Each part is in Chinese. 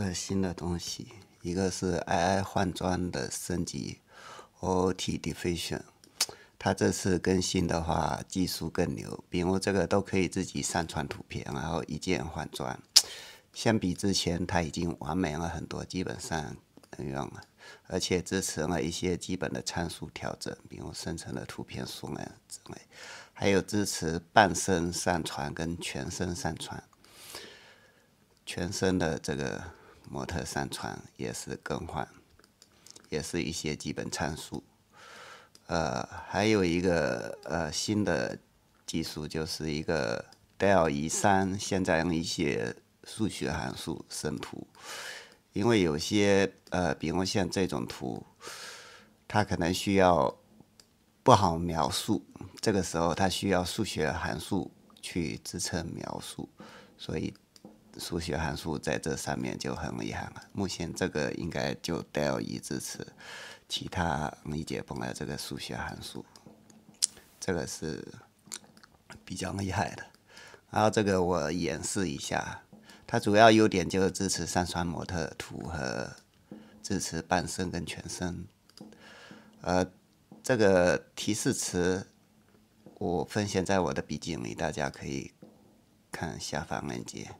个新的东西，一个是 AI 换装的升级，Oot Diffusion，它这次更新的话技术更牛，比如这个都可以自己上传图片，然后一键换装，相比之前它已经完美了很多，基本上能用了，而且支持了一些基本的参数调整，比如生成的图片数量之类，还有支持半身上传跟全身上传，全身的这个。模特上传也是更换，也是一些基本参数。呃，还有一个呃新的技术，就是一个 Del 一三，现在用一些数学函数生图，因为有些呃，比如像这种图，它可能需要不好描述，这个时候它需要数学函数去支撑描述，所以。数学函数在这上面就很厉害了。目前这个应该就带有已支持，其他理解不了这个数学函数，这个是比较厉害的。然后这个我演示一下，它主要优点就是支持上穿模特图和支持半身跟全身。呃，这个提示词我分享在我的笔记里，大家可以看下方链接。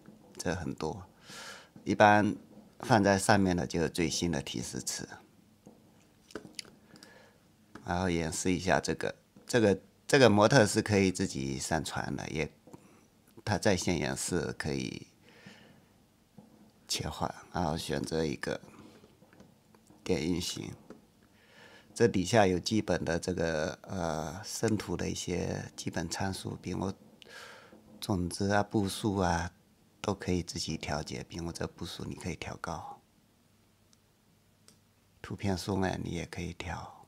这很多，一般放在上面的就是最新的提示词。然后演示一下这个，这个这个模特是可以自己上传的，也它在线演示可以切换，然后选择一个点运行。这底下有基本的这个呃生图的一些基本参数，比如种子啊、步数啊。都可以自己调节，比幕这步数你可以调高。图片数量你也可以调。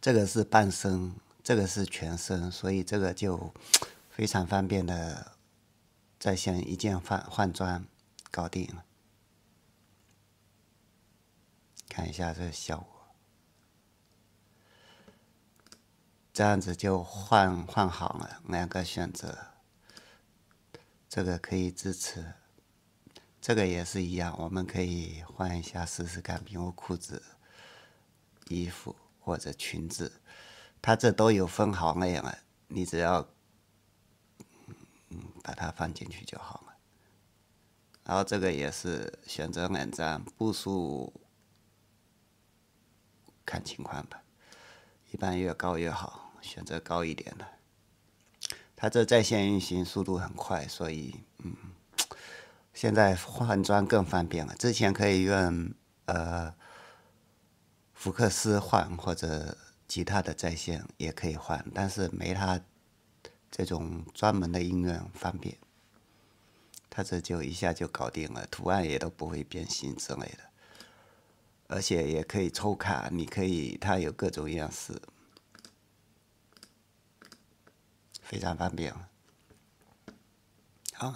这个是半身，这个是全身，所以这个就非常方便的在线一键换换装，搞定了。看一下这个效果。这样子就换换好了，两个选择，这个可以支持，这个也是一样，我们可以换一下试试看，比如裤子、衣服或者裙子，它这都有分行类了，你只要把它放进去就好了。然后这个也是选择两张，步数看情况吧。一般越高越好，选择高一点的。它这在线运行速度很快，所以嗯，现在换装更方便了。之前可以用呃福克斯换或者其他的在线也可以换，但是没它这种专门的音乐方便。它这就一下就搞定了，图案也都不会变形之类的。而且也可以抽卡，你可以，它有各种样式，非常方便，好。